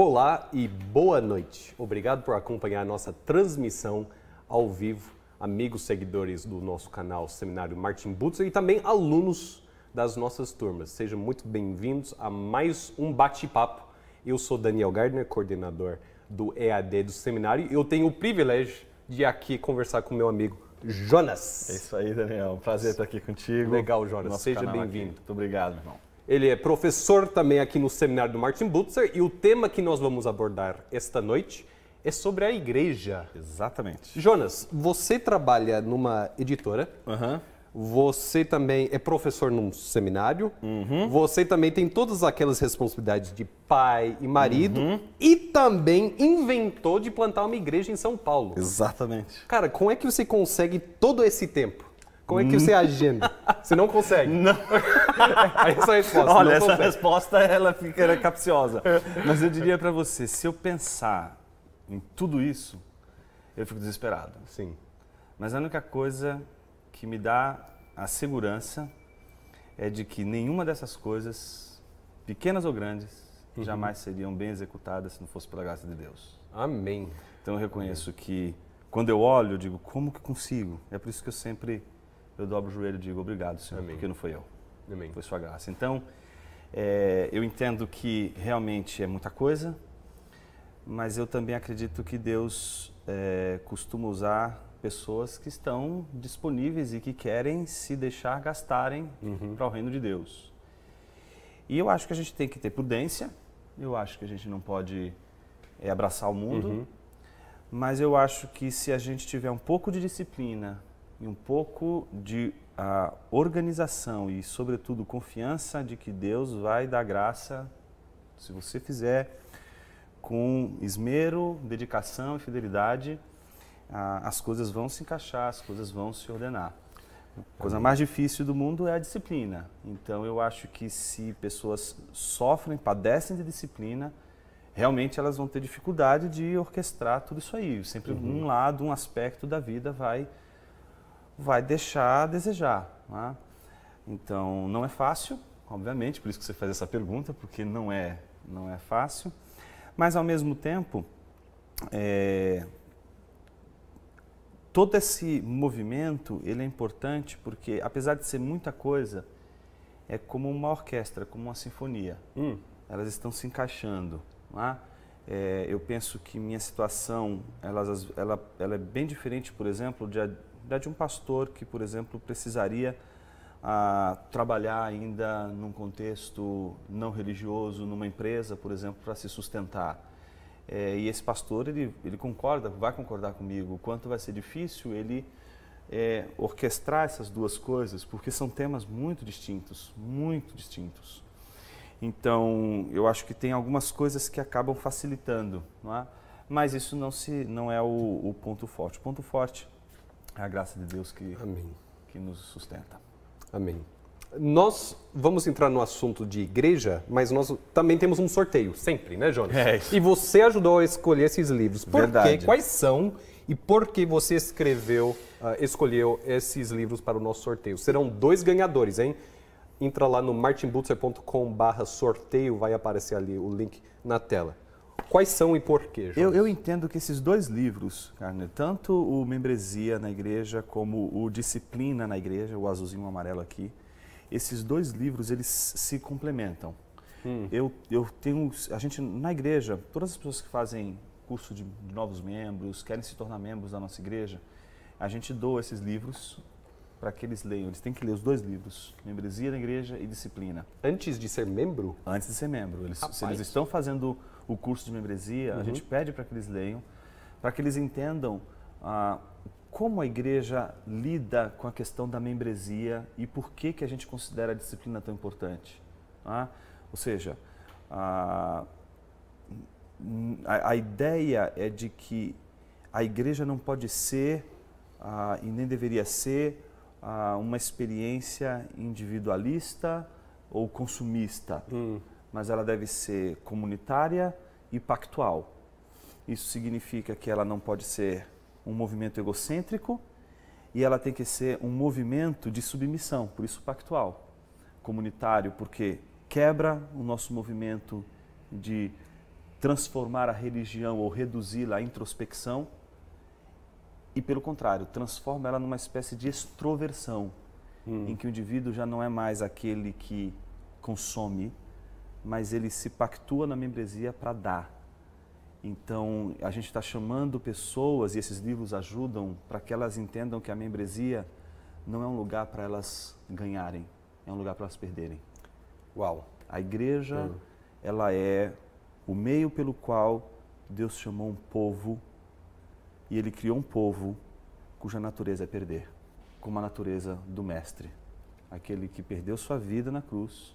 Olá e boa noite. Obrigado por acompanhar a nossa transmissão ao vivo, amigos seguidores do nosso canal Seminário Martin Butzer e também alunos das nossas turmas. Sejam muito bem-vindos a mais um bate-papo. Eu sou Daniel Gardner, coordenador do EAD do seminário, e eu tenho o privilégio de aqui conversar com meu amigo Jonas. É isso aí, Daniel. Prazer estar aqui contigo. Legal, Jonas. Nosso Seja bem-vindo. Muito obrigado, irmão. Ele é professor também aqui no seminário do Martin Butzer e o tema que nós vamos abordar esta noite é sobre a igreja. Exatamente. Jonas, você trabalha numa editora. Uhum. Você também é professor num seminário. Uhum. Você também tem todas aquelas responsabilidades de pai e marido. Uhum. E também inventou de plantar uma igreja em São Paulo. Exatamente. Cara, como é que você consegue todo esse tempo? Como é que você agenda? Você não consegue. Não. essa é resposta. Olha, essa resposta ela fica ela é capciosa. Mas eu diria para você, se eu pensar em tudo isso, eu fico desesperado. Sim. Mas a única coisa que me dá a segurança é de que nenhuma dessas coisas, pequenas ou grandes, uhum. jamais seriam bem executadas se não fosse pela graça de Deus. Amém. Então eu reconheço Amém. que quando eu olho, eu digo, como que consigo? É por isso que eu sempre eu dobro o joelho e digo obrigado, Senhor, Amém. porque não foi eu. Amém. Foi sua graça. Então, é, eu entendo que realmente é muita coisa, mas eu também acredito que Deus é, costuma usar pessoas que estão disponíveis e que querem se deixar gastarem uhum. para o reino de Deus. E eu acho que a gente tem que ter prudência, eu acho que a gente não pode é, abraçar o mundo, uhum. mas eu acho que se a gente tiver um pouco de disciplina, e um pouco de a organização e, sobretudo, confiança de que Deus vai dar graça se você fizer com esmero, dedicação e fidelidade, as coisas vão se encaixar, as coisas vão se ordenar. A coisa mais difícil do mundo é a disciplina. Então, eu acho que se pessoas sofrem, padecem de disciplina, realmente elas vão ter dificuldade de orquestrar tudo isso aí. Sempre uhum. um lado, um aspecto da vida vai vai deixar a desejar. Né? Então, não é fácil, obviamente, por isso que você faz essa pergunta, porque não é, não é fácil. Mas, ao mesmo tempo, é, todo esse movimento ele é importante porque, apesar de ser muita coisa, é como uma orquestra, como uma sinfonia. Hum. Elas estão se encaixando. Né? É, eu penso que minha situação ela, ela é bem diferente, por exemplo, de, da de um pastor que, por exemplo, precisaria ah, trabalhar ainda num contexto não religioso, numa empresa, por exemplo, para se sustentar. É, e esse pastor, ele, ele concorda, vai concordar comigo, o quanto vai ser difícil ele é, orquestrar essas duas coisas, porque são temas muito distintos, muito distintos. Então, eu acho que tem algumas coisas que acabam facilitando, não é? mas isso não, se, não é o, o ponto forte. O ponto forte é a graça de Deus que, Amém. que nos sustenta. Amém. Nós vamos entrar no assunto de igreja, mas nós também temos um sorteio, sempre, né, Jonas? É isso. E você ajudou a escolher esses livros. Por Verdade. quê? Quais são e por que você escreveu, uh, escolheu esses livros para o nosso sorteio? Serão dois ganhadores, hein? Entra lá no martinbutzer.com/sorteio, vai aparecer ali o link na tela. Quais são e por quê? Eu, eu, entendo que esses dois livros, Carne, tanto o Membresia na Igreja como o Disciplina na Igreja, o azulzinho e o amarelo aqui, esses dois livros eles se complementam. Hum. Eu, eu tenho, a gente na igreja, todas as pessoas que fazem curso de, de novos membros, querem se tornar membros da nossa igreja, a gente doa esses livros para que eles leiam. Eles têm que ler os dois livros, Membresia na Igreja e Disciplina. Antes de ser membro? Antes de ser membro. Eles, Rapaz. se eles estão fazendo o curso de membresia, uhum. a gente pede para que eles leiam, para que eles entendam ah, como a igreja lida com a questão da membresia e por que, que a gente considera a disciplina tão importante. Ah, ou seja, a, ah, a, a, ideia é de que a igreja não pode ser ah, e nem deveria ser ah, uma experiência individualista ou consumista. Hum mas ela deve ser comunitária e pactual. Isso significa que ela não pode ser um movimento egocêntrico e ela tem que ser um movimento de submissão, por isso pactual. Comunitário, porque quebra o nosso movimento de transformar a religião ou reduzi-la à introspecção e, pelo contrário, transforma ela numa espécie de extroversão, hum. em que o indivíduo já não é mais aquele que consome, mas ele se pactua na membresia para dar. Então, a gente está chamando pessoas, e esses livros ajudam, para que elas entendam que a membresia não é um lugar para elas ganharem, é um lugar para elas perderem. Uau! A igreja, hum. ela é o meio pelo qual Deus chamou um povo e ele criou um povo cuja natureza é perder, como a natureza do Mestre, aquele que perdeu sua vida na cruz,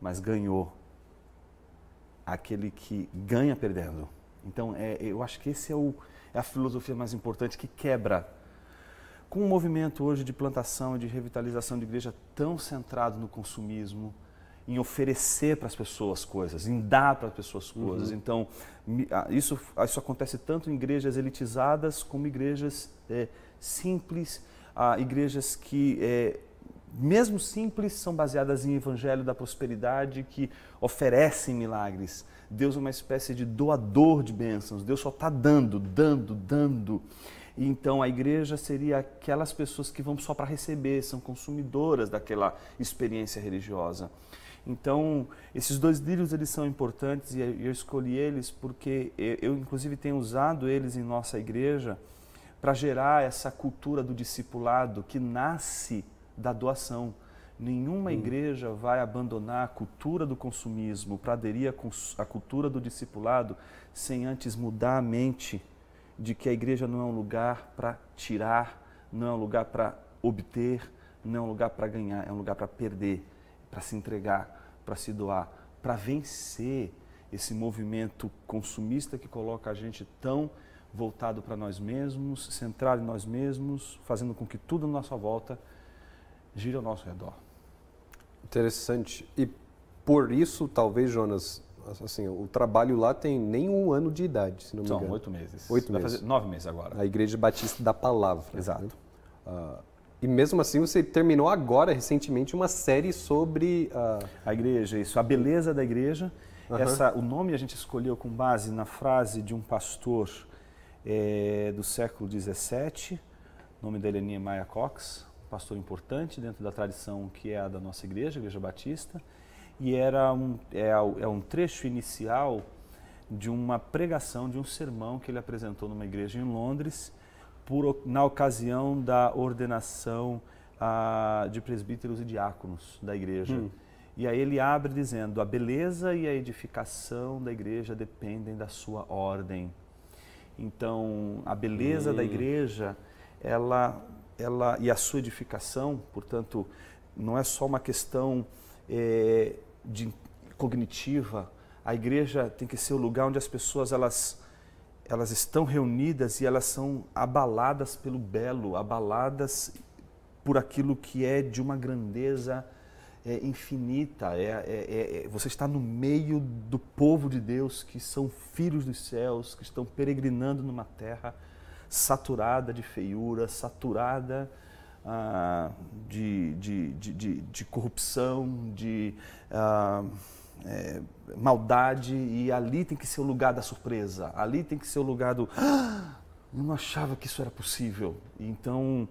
mas ganhou aquele que ganha perdendo. Então, é, eu acho que esse é, o, é a filosofia mais importante que quebra com um movimento hoje de plantação e de revitalização de igreja tão centrado no consumismo, em oferecer para as pessoas coisas, em dar para as pessoas uhum. coisas. Uhum. Então, isso, isso acontece tanto em igrejas elitizadas como igrejas é, simples, ah, igrejas que é, mesmo simples, são baseadas em evangelho da prosperidade que oferecem milagres. Deus é uma espécie de doador de bênçãos. Deus só está dando, dando, dando. Então a igreja seria aquelas pessoas que vão só para receber, são consumidoras daquela experiência religiosa. Então esses dois livros eles são importantes e eu escolhi eles porque eu inclusive tenho usado eles em nossa igreja para gerar essa cultura do discipulado que nasce da doação. Nenhuma hum. igreja vai abandonar a cultura do consumismo para aderir à cultura do discipulado sem antes mudar a mente de que a igreja não é um lugar para tirar, não é um lugar para obter, não é um lugar para ganhar, é um lugar para perder, para se entregar, para se doar, para vencer esse movimento consumista que coloca a gente tão voltado para nós mesmos, centrado em nós mesmos, fazendo com que tudo na nossa volta gira ao nosso redor. Interessante. E por isso, talvez, Jonas, assim, o trabalho lá tem nem um ano de idade, se não me São engano. São oito meses. Oito Vai meses. Fazer nove meses agora. A Igreja Batista da Palavra. Né? Exato. Né? Uh, e mesmo assim, você terminou agora, recentemente, uma série sobre... Uh... A igreja, isso. A beleza da igreja. Uhum. Essa, o nome a gente escolheu com base na frase de um pastor é, do século XVII, o nome dele é Niemeyer Cox, pastor importante dentro da tradição que é a da nossa igreja, a Igreja Batista, e era um, é, é um trecho inicial de uma pregação, de um sermão que ele apresentou numa igreja em Londres, por, na ocasião da ordenação a ah, de presbíteros e diáconos da igreja. Hum. E aí ele abre dizendo: a beleza e a edificação da igreja dependem da sua ordem. Então, a beleza hum. da igreja, ela ela, e a sua edificação, portanto, não é só uma questão é, de, cognitiva. A igreja tem que ser o lugar onde as pessoas elas, elas estão reunidas e elas são abaladas pelo belo, abaladas por aquilo que é de uma grandeza é, infinita. É, é, é, é você está no meio do povo de Deus que são filhos dos céus, que estão peregrinando numa terra saturada de feiura, saturada ah, de, de, de, de, corrupção, de ah, é, maldade, e ali tem que ser o lugar da surpresa, ali tem que ser o lugar do. Ah, eu não achava que isso era possível. Então,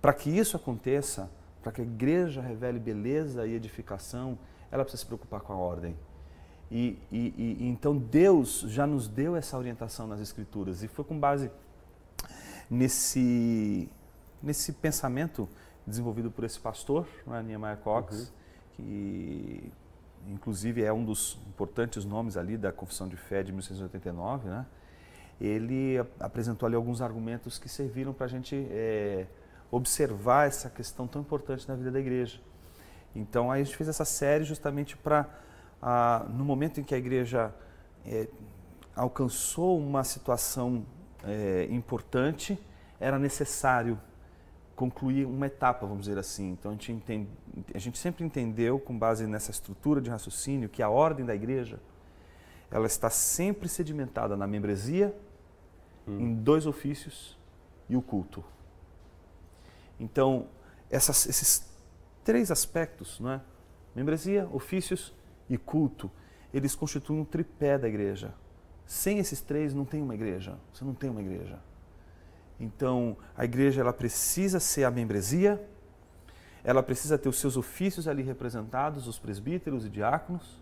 para que isso aconteça, para que a igreja revele beleza e edificação, ela precisa se preocupar com a ordem. E, e, e, então Deus já nos deu essa orientação nas Escrituras e foi com base nesse, nesse pensamento desenvolvido por esse pastor, né, Niemeyer Cox, uhum. que inclusive é um dos importantes nomes ali da Confissão de Fé de 1689, né? ele apresentou ali alguns argumentos que serviram para a gente é, observar essa questão tão importante na vida da igreja. Então aí a gente fez essa série justamente para, ah, no momento em que a igreja é, alcançou uma situação é, importante, era necessário concluir uma etapa, vamos dizer assim. Então a gente, entende, a gente sempre entendeu, com base nessa estrutura de raciocínio, que a ordem da igreja ela está sempre sedimentada na membresia, hum. em dois ofícios e o culto. Então, essas, esses três aspectos, não é? membresia, ofícios e culto, eles constituem um tripé da igreja. Sem esses três não tem uma igreja. Você não tem uma igreja. Então, a igreja ela precisa ser a membresia, ela precisa ter os seus ofícios ali representados, os presbíteros e diáconos,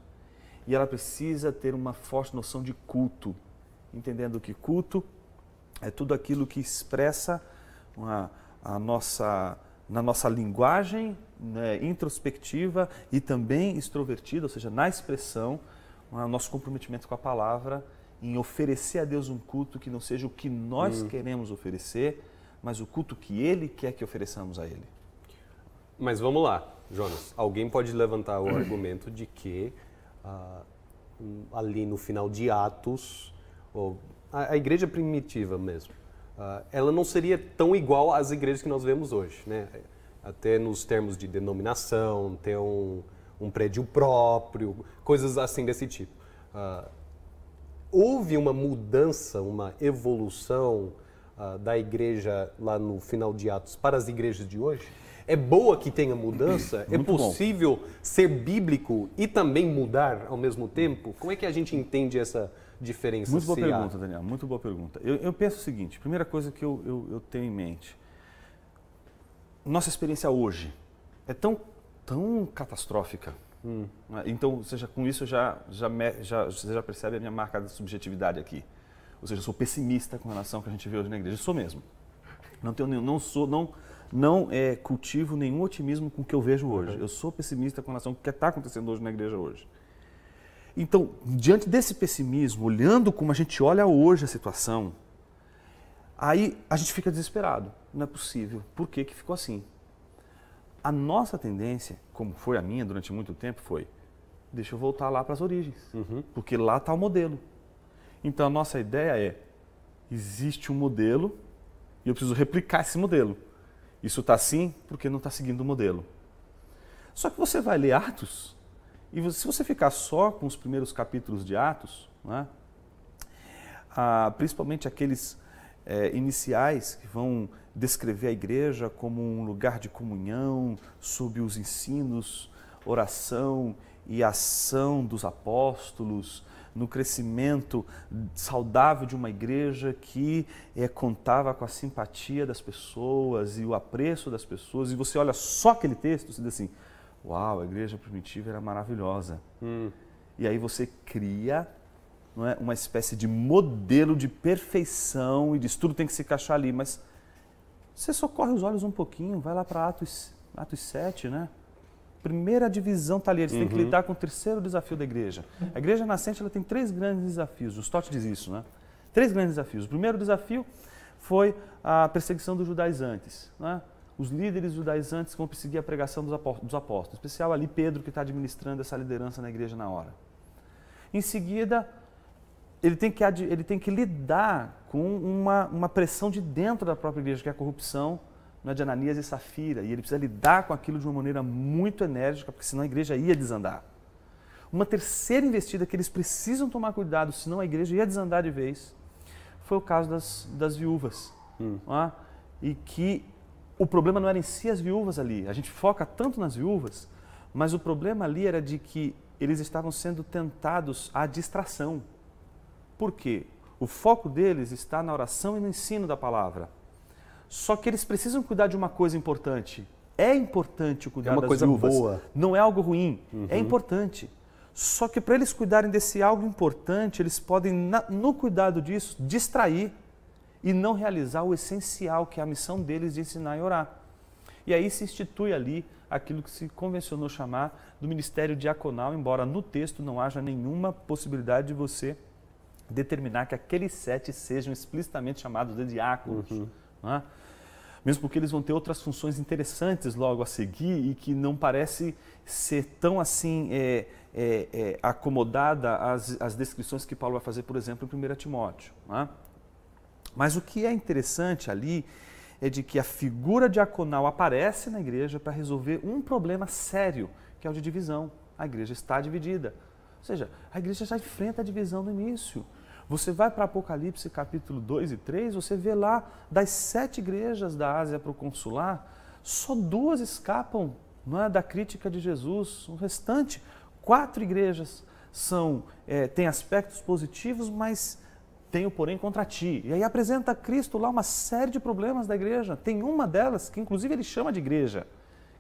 e ela precisa ter uma forte noção de culto, entendendo que culto é tudo aquilo que expressa uma, a nossa, na nossa linguagem né, introspectiva e também extrovertida, ou seja, na expressão, o nosso comprometimento com a palavra em oferecer a Deus um culto que não seja o que nós hum. queremos oferecer, mas o culto que Ele quer que ofereçamos a Ele. Mas vamos lá, Jonas. Alguém pode levantar o argumento de que ah, hum, ali no final de Atos, ou, a, a igreja primitiva mesmo, ah, ela não seria tão igual às igrejas que nós vemos hoje, né? Até nos termos de denominação, ter um, um prédio próprio, coisas assim desse tipo. Ah, houve uma mudança, uma evolução uh, da igreja lá no final de Atos para as igrejas de hoje? É boa que tenha mudança? É muito é possível bom. ser bíblico e também mudar ao mesmo tempo? Como é que a gente entende essa diferença? Muito boa pergunta, há? Daniel. Muito boa pergunta. Eu, eu, penso o seguinte: primeira coisa que eu, eu, eu tenho em mente, nossa experiência hoje é tão, tão catastrófica Hum, ah, então, seja, com isso já, já, já, você já percebe a minha marca de subjetividade aqui. Ou seja, eu sou pessimista com relação ao que a gente vê hoje na igreja. Eu sou mesmo. Não tenho nenhum, não sou, não, não é, cultivo nenhum otimismo com o que eu vejo hoje. Uhum. Eu sou pessimista com relação ao que está acontecendo hoje na igreja hoje. Então, diante desse pessimismo, olhando como a gente olha hoje a situação, aí a gente fica desesperado. Não é possível. Por que, que ficou assim? A nossa tendência, como foi a minha durante muito tempo, foi: deixa eu voltar lá para as origens, uhum. porque lá está o modelo. Então a nossa ideia é: existe um modelo e eu preciso replicar esse modelo. Isso está assim porque não está seguindo o modelo. Só que você vai ler Atos e você, se você ficar só com os primeiros capítulos de Atos, né, ah, principalmente aqueles é, iniciais que vão descrever a igreja como um lugar de comunhão, sob os ensinos, oração e ação dos apóstolos, no crescimento saudável de uma igreja que é, contava com a simpatia das pessoas e o apreço das pessoas. E você olha só aquele texto e diz assim: Uau, a igreja primitiva era maravilhosa. Hum. E aí você cria não é, uma espécie de modelo de perfeição e diz: tudo tem que se encaixar ali, mas você só corre os olhos um pouquinho, vai lá para Atos, Atos 7, né? Primeira divisão está ali, eles uhum. têm que uhum. lidar com o terceiro desafio da igreja. A igreja nascente ela tem três grandes desafios, o Stott diz isso, né? Três grandes desafios. O primeiro desafio foi a perseguição dos judaizantes, né? os líderes judaizantes vão perseguir a pregação dos apóstolos, em especial ali Pedro, que está administrando essa liderança na igreja na hora. Em seguida, ele tem que, ele tem que lidar com uma, uma pressão de dentro da própria igreja, que é a corrupção né, de Ananias e Safira. E ele precisa lidar com aquilo de uma maneira muito enérgica, porque senão a igreja ia desandar. Uma terceira investida que eles precisam tomar cuidado, senão a igreja ia desandar de vez, foi o caso das, das viúvas. Hum. E que o problema não era em si as viúvas ali. A gente foca tanto nas viúvas, mas o problema ali era de que eles estavam sendo tentados à distração. Por quê? O foco deles está na oração e no ensino da palavra. Só que eles precisam cuidar de uma coisa importante. É importante o cuidar é uma das coisa viúvas. Boa. Não é algo ruim, é uhum. é importante. Só que para eles cuidarem desse algo importante, eles podem, no cuidado disso, distrair e não realizar o essencial, que é a missão deles de ensinar e orar. E aí se institui ali aquilo que se convencionou chamar do ministério diaconal, embora no texto não haja nenhuma possibilidade de você determinar que aqueles sete sejam explicitamente chamados de diáconos. Uhum. Né? Mesmo porque eles vão ter outras funções interessantes logo a seguir e que não parece ser tão assim é, é, é, acomodada às, descrições que Paulo vai fazer, por exemplo, em 1 Timóteo. Né? Mas o que é interessante ali é de que a figura diaconal aparece na igreja para resolver um problema sério, que é o de divisão. A igreja está dividida. Ou seja, a igreja já enfrenta a divisão no início. Você vai para Apocalipse capítulo 2 e 3, você vê lá das sete igrejas da Ásia para o consular, só duas escapam não é, da crítica de Jesus. O restante, quatro igrejas são é, têm aspectos positivos, mas tem o porém contra ti. E aí apresenta Cristo lá uma série de problemas da igreja. Tem uma delas que inclusive ele chama de igreja,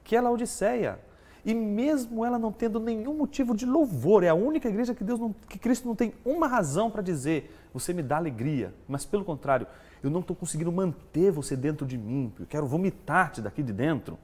que é a Laodiceia. E mesmo ela não tendo nenhum motivo de louvor, é a única igreja que Deus não, que Cristo não tem uma razão para dizer, você me dá alegria, mas pelo contrário, eu não estou conseguindo manter você dentro de mim, eu quero vomitar-te daqui de dentro.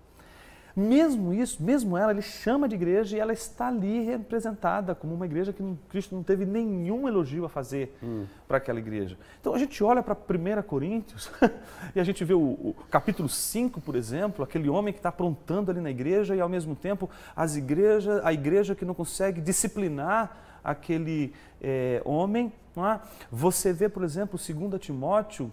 Mesmo isso, mesmo ela, ele chama de igreja e ela está ali representada como uma igreja que Cristo não teve nenhum elogio a fazer hum. para aquela igreja. Então a gente olha para 1 Coríntios e a gente vê o, o, capítulo 5, por exemplo, aquele homem que está aprontando ali na igreja e ao mesmo tempo as igrejas, a igreja que não consegue disciplinar aquele é, homem. É? Você vê, por exemplo, 2 Timóteo,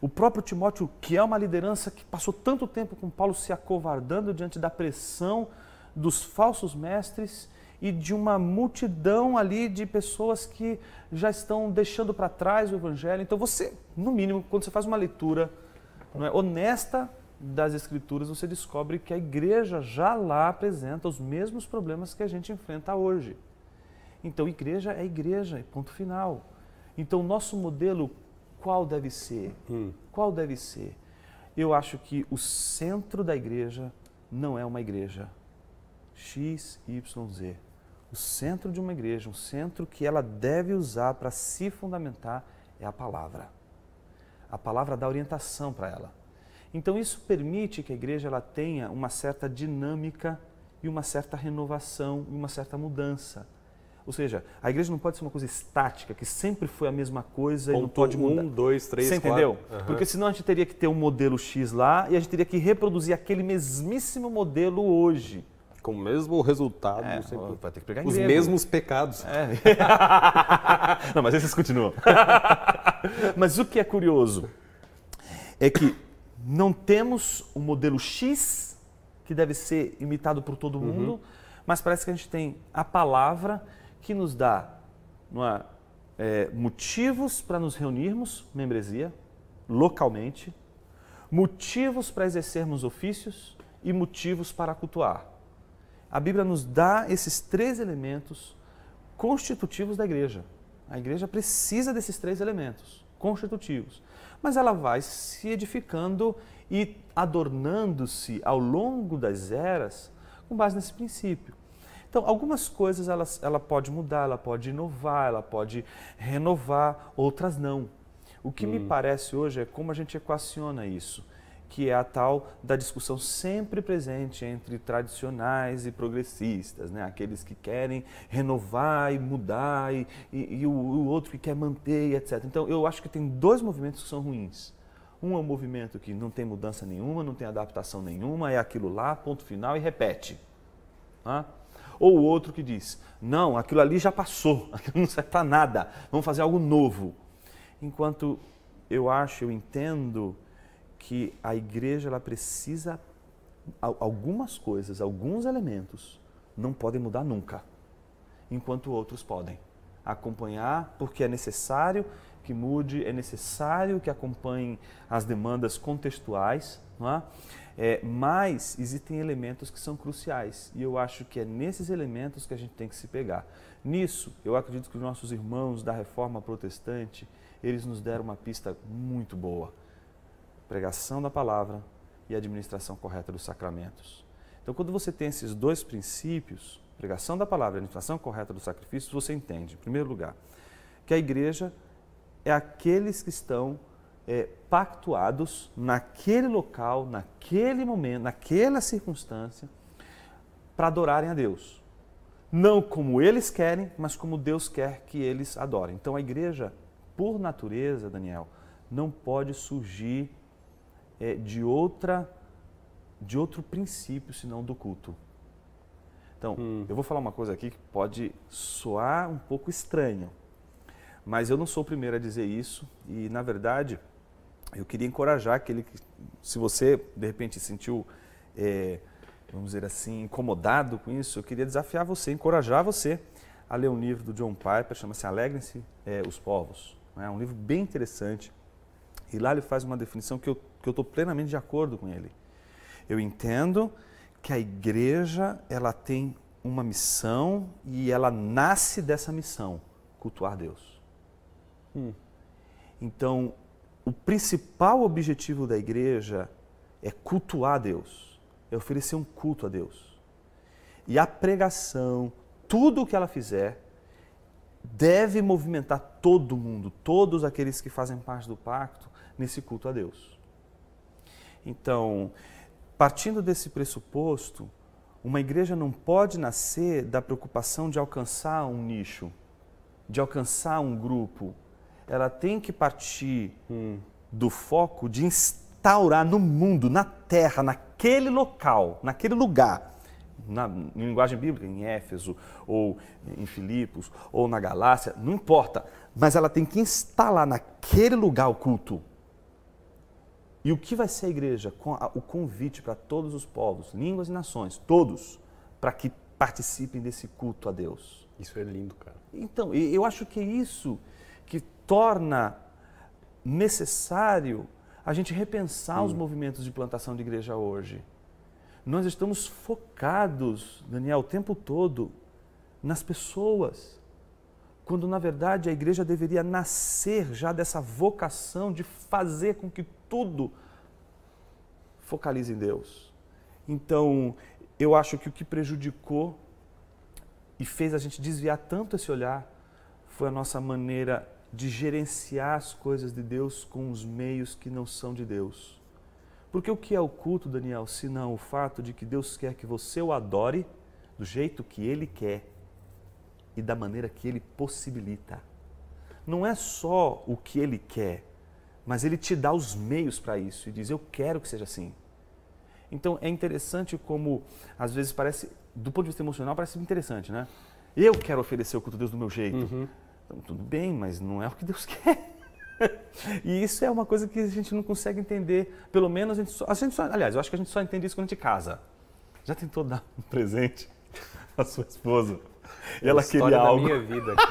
o próprio Timóteo, que é uma liderança que passou tanto tempo com Paulo se acovardando diante da pressão dos falsos mestres e de uma multidão ali de pessoas que já estão deixando para trás o evangelho. Então você, no mínimo, quando você faz uma leitura não é, honesta das escrituras, você descobre que a igreja já lá apresenta os mesmos problemas que a gente enfrenta hoje. Então, igreja é igreja, ponto final. Então, nosso modelo qual deve ser? Hum. Qual deve ser? Eu acho que o centro da igreja não é uma igreja X, Y, Z. O centro de uma igreja, um centro que ela deve usar para se fundamentar é a palavra. A palavra dá orientação para ela. Então isso permite que a igreja ela tenha uma certa dinâmica e uma certa renovação e uma certa mudança. Ou seja, a igreja não pode ser uma coisa estática, que sempre foi a mesma coisa Ponto e não pode mudar. Um, dois, três, Você entendeu? Uhum. Porque senão a gente teria que ter um modelo X lá e a gente teria que reproduzir aquele mesmíssimo modelo hoje. Com o mesmo resultado. É, sempre... Vai ter que pegar Os mesmos pecados. É. não, mas esses continuam. mas o que é curioso é que não temos um modelo X que deve ser imitado por todo uhum. mundo, uhum. mas parece que a gente tem a palavra que nos dá é, é, motivos para nos reunirmos, membresia, localmente, motivos para exercermos ofícios e motivos para cultuar. A Bíblia nos dá esses três elementos constitutivos da igreja. A igreja precisa desses três elementos constitutivos, mas ela vai se edificando e adornando-se ao longo das eras com base nesse princípio. Então, algumas coisas ela, ela pode mudar, ela pode inovar, ela pode renovar, outras não. O que hum. me parece hoje é como a gente equaciona isso, que é a tal da discussão sempre presente entre tradicionais e progressistas, né? aqueles que querem renovar e mudar e, e, e o, o outro que quer manter, etc. Então, eu acho que tem dois movimentos que são ruins. Um é um movimento que não tem mudança nenhuma, não tem adaptação nenhuma, é aquilo lá, ponto final e repete. ah ou o outro que diz: não, aquilo ali já passou, aquilo não serve para nada, vamos fazer algo novo. Enquanto eu acho, eu entendo que a igreja ela precisa algumas coisas, alguns elementos não podem mudar nunca, enquanto outros podem acompanhar, porque é necessário que mude, é necessário que acompanhem as demandas contextuais, não é? É, mas existem elementos que são cruciais e eu acho que é nesses elementos que a gente tem que se pegar. Nisso, eu acredito que os nossos irmãos da reforma protestante, eles nos deram uma pista muito boa. Pregação da palavra e administração correta dos sacramentos. Então, quando você tem esses dois princípios, pregação da palavra e administração correta dos sacrifícios, você entende, em primeiro lugar, que a igreja é aqueles que estão é, pactuados naquele local, naquele momento, naquela circunstância, para adorarem a Deus. Não como eles querem, mas como Deus quer que eles adorem. Então a igreja, por natureza, Daniel, não pode surgir é, de outra de outro princípio senão do culto. Então, hum. eu vou falar uma coisa aqui que pode soar um pouco estranho, mas eu não sou o primeiro a dizer isso e, na verdade, eu queria encorajar aquele que, se você de repente sentiu, é, vamos dizer assim, incomodado com isso, eu queria desafiar você, encorajar você a ler um livro do John Piper, chama-se Alegrem-se é, os Povos. Né? É um livro bem interessante. E lá ele faz uma definição que eu que estou plenamente de acordo com ele. Eu entendo que a igreja ela tem uma missão e ela nasce dessa missão, cultuar Deus. Hum. Então, o principal objetivo da igreja é cultuar Deus, é oferecer um culto a Deus. E a pregação, tudo o que ela fizer, deve movimentar todo mundo, todos aqueles que fazem parte do pacto, nesse culto a Deus. Então, partindo desse pressuposto, uma igreja não pode nascer da preocupação de alcançar um nicho, de alcançar um grupo, ela tem que partir hum. do foco de instaurar no mundo, na terra, naquele local, naquele lugar, na, em linguagem bíblica, em Éfeso, ou em Filipos, ou na Galácia, não importa. Mas ela tem que instalar naquele lugar o culto. E o que vai ser a igreja? O convite para todos os povos, línguas e nações, todos, para que participem desse culto a Deus. Isso é lindo, cara. Então, eu acho que é isso que torna necessário a gente repensar Sim. os movimentos de plantação de igreja hoje. Nós estamos focados, Daniel, o tempo todo nas pessoas, quando na verdade a igreja deveria nascer já dessa vocação de fazer com que tudo focalize em Deus. Então, eu acho que o que prejudicou e fez a gente desviar tanto esse olhar foi a nossa maneira de gerenciar as coisas de Deus com os meios que não são de Deus. Porque o que é o culto, Daniel, se não o fato de que Deus quer que você o adore do jeito que Ele quer e da maneira que Ele possibilita? Não é só o que Ele quer, mas Ele te dá os meios para isso e diz: Eu quero que seja assim. Então é interessante como, às vezes, parece, do ponto de vista emocional, parece interessante, né? Eu quero oferecer o culto a Deus do meu jeito. Uhum. Então, tudo bem, mas não é o que Deus quer. e isso é uma coisa que a gente não consegue entender. Pelo menos a gente só, a gente só aliás, eu acho que a gente só entende isso quando a gente casa. Já tentou dar um presente à sua esposa? É e uma ela queria da algo. Da minha vida.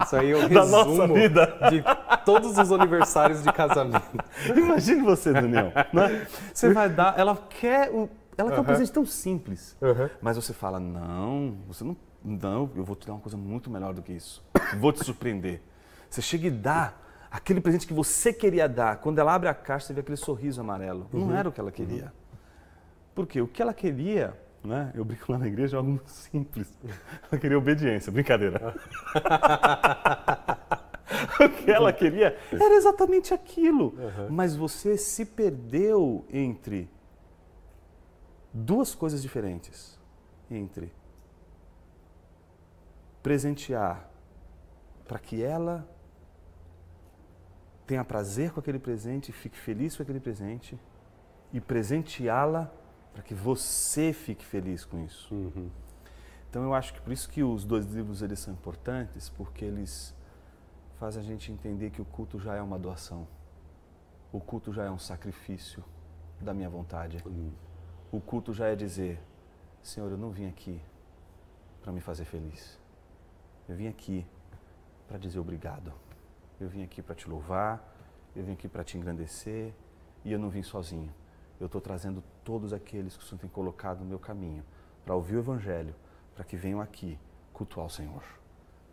Isso aí é o da nossa vida. de todos os aniversários de casamento. Imagine você, Daniel. Né? Você vai dar, ela quer o, ela quer uhum. um presente tão simples, uhum. mas você fala não, você não não, eu vou te dar uma coisa muito melhor do que isso. Vou te surpreender. Você chega e dá aquele presente que você queria dar. Quando ela abre a caixa, você vê aquele sorriso amarelo. Uhum. Não era o que ela queria. Por Porque o que ela queria, né? Eu brinco lá na igreja, é algo muito simples. Ela queria obediência, brincadeira. o que ela queria era exatamente aquilo. Uhum. Mas você se perdeu entre duas coisas diferentes. Entre presentear para que ela tenha prazer com aquele presente, fique feliz com aquele presente e presenteá-la para que você fique feliz com isso. Uhum. Então eu acho que por isso que os dois livros eles são importantes, porque eles fazem a gente entender que o culto já é uma doação. O culto já é um sacrifício da minha vontade. Uhum. O culto já é dizer, Senhor, eu não vim aqui para me fazer feliz. Eu vim aqui para dizer obrigado. Eu vim aqui para te louvar, eu vim aqui para te engrandecer e eu não vim sozinho. Eu estou trazendo todos aqueles que o Senhor tem colocado no meu caminho para ouvir o Evangelho, para que venham aqui cultuar o Senhor.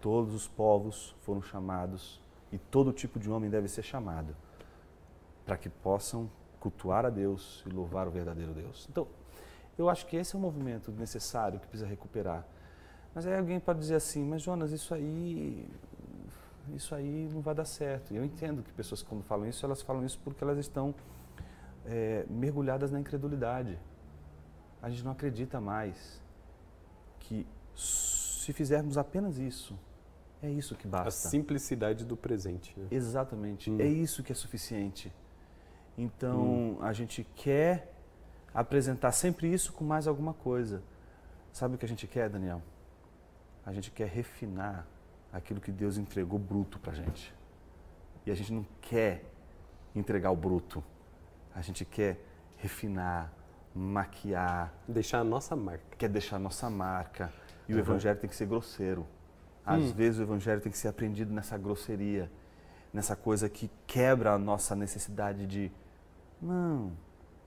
Todos os povos foram chamados e todo tipo de homem deve ser chamado para que possam cultuar a Deus e louvar o verdadeiro Deus. Então, eu acho que esse é o movimento necessário que precisa recuperar mas aí alguém pode dizer assim, mas Jonas, isso aí, isso aí não vai dar certo. E eu entendo que pessoas quando falam isso, elas falam isso porque elas estão é, mergulhadas na incredulidade. A gente não acredita mais que se fizermos apenas isso, é isso que basta. A simplicidade do presente. Né? Exatamente. Hum. É isso que é suficiente. Então hum. a gente quer apresentar sempre isso com mais alguma coisa. Sabe o que a gente quer, Daniel? a gente quer refinar aquilo que Deus entregou bruto para a gente. E a gente não quer entregar o bruto. A gente quer refinar, maquiar. Deixar a nossa marca. Quer deixar a nossa marca. E uhum. o evangelho tem que ser grosseiro. Às hum. vezes o evangelho tem que ser aprendido nessa grosseria, nessa coisa que quebra a nossa necessidade de. Não,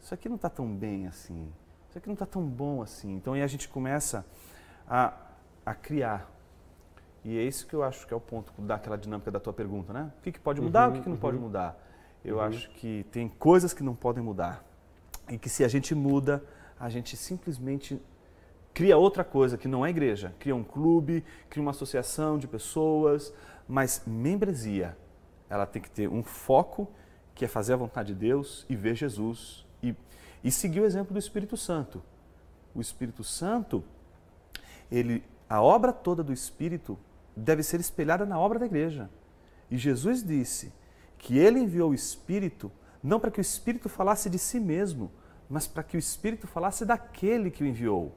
isso aqui não está tão bem assim. Isso aqui não está tão bom assim. Então aí a gente começa a a criar. E é isso que eu acho que é o ponto daquela dinâmica da tua pergunta, né? O que, que pode mudar, uhum, o que, que não uhum. pode uhum. mudar? Eu uhum. acho que tem coisas que não podem mudar e que se a gente muda, a gente simplesmente cria outra coisa que não é igreja, cria um clube, cria uma associação de pessoas, mas membresia, ela tem que ter um foco que é fazer a vontade de Deus e ver Jesus e, e seguir o exemplo do Espírito Santo. O Espírito Santo, ele a obra toda do Espírito deve ser espelhada na obra da igreja. E Jesus disse que ele enviou o Espírito não para que o Espírito falasse de si mesmo, mas para que o Espírito falasse daquele que o enviou.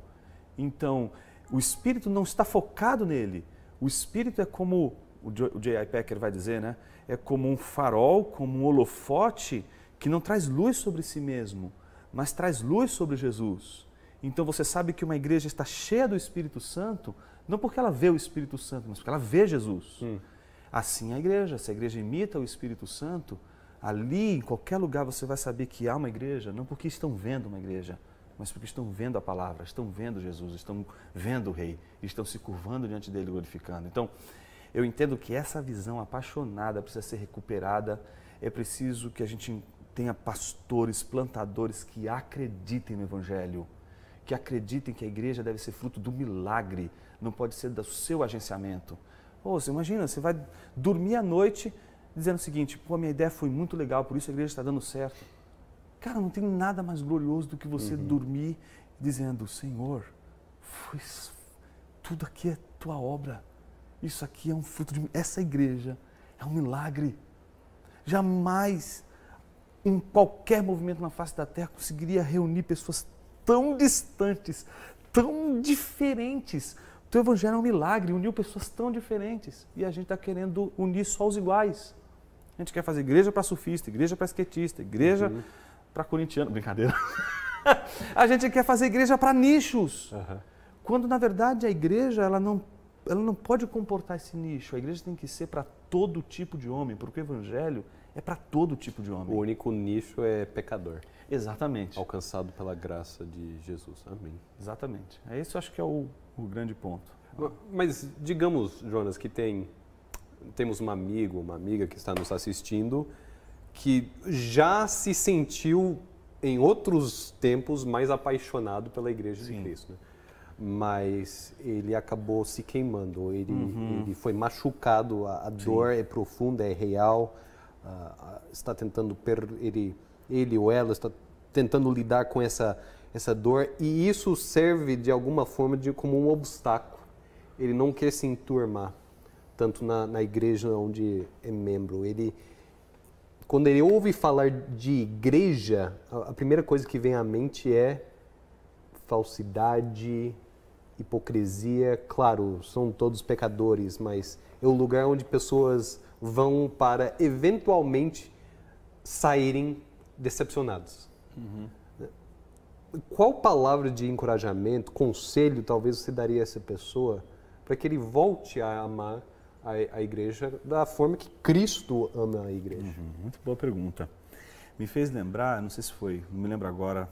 Então, o Espírito não está focado nele. O Espírito é como, o J.I. Packer vai dizer, né? É como um farol, como um holofote que não traz luz sobre si mesmo, mas traz luz sobre Jesus. Então você sabe que uma igreja está cheia do Espírito Santo, não porque ela vê o Espírito Santo, mas porque ela vê Jesus. Hum. Assim é a igreja, se a igreja imita o Espírito Santo, ali em qualquer lugar você vai saber que há uma igreja, não porque estão vendo uma igreja, mas porque estão vendo a palavra, estão vendo Jesus, estão vendo o Rei, estão se curvando diante dele, glorificando. Então, eu entendo que essa visão apaixonada precisa ser recuperada, é preciso que a gente tenha pastores, plantadores que acreditem no Evangelho que acreditem que a igreja deve ser fruto do milagre, não pode ser do seu agenciamento. Ou você imagina, você vai dormir à noite dizendo o seguinte: pô, a minha ideia foi muito legal, por isso a igreja está dando certo. Cara, não tem nada mais glorioso do que você uhum. dormir dizendo: Senhor, foi, tudo aqui é tua obra. Isso aqui é um fruto de. Essa igreja é um milagre. Jamais em qualquer movimento na face da terra conseguiria reunir pessoas tão distantes, tão diferentes. O teu evangelho é um milagre, uniu pessoas tão diferentes e a gente está querendo unir só os iguais. A gente quer fazer igreja para surfista, igreja para skatista, igreja uhum. para corintiano, brincadeira. a gente quer fazer igreja para nichos, uhum. quando na verdade a igreja ela não ela não pode comportar esse nicho. A igreja tem que ser para todo tipo de homem, porque o evangelho é para todo tipo de homem. O único nicho é pecador. Exatamente. Alcançado pela graça de Jesus. Amém. Exatamente. É isso acho que é o, o grande ponto. Mas digamos, Jonas, que tem temos um amigo, uma amiga que está nos assistindo que já se sentiu em outros tempos mais apaixonado pela igreja Sim. de Cristo, né? mas ele acabou se queimando, ele, uhum. ele foi machucado, a, a dor é profunda, é real. Ah, ah, está tentando per ele, ele ou ela está tentando lidar com essa essa dor e isso serve de alguma forma de como um obstáculo. Ele não quer se enturmar tanto na, na igreja onde é membro. Ele quando ele ouve falar de igreja, a, a primeira coisa que vem à mente é falsidade, hipocrisia. Claro, são todos pecadores, mas é o lugar onde pessoas vão para eventualmente saírem decepcionados. Uhum. Qual palavra de encorajamento, conselho talvez você daria a essa pessoa para que ele volte a amar a, a, igreja da forma que Cristo ama a igreja? Uhum. Muito boa pergunta. Me fez lembrar, não sei se foi, não me lembro agora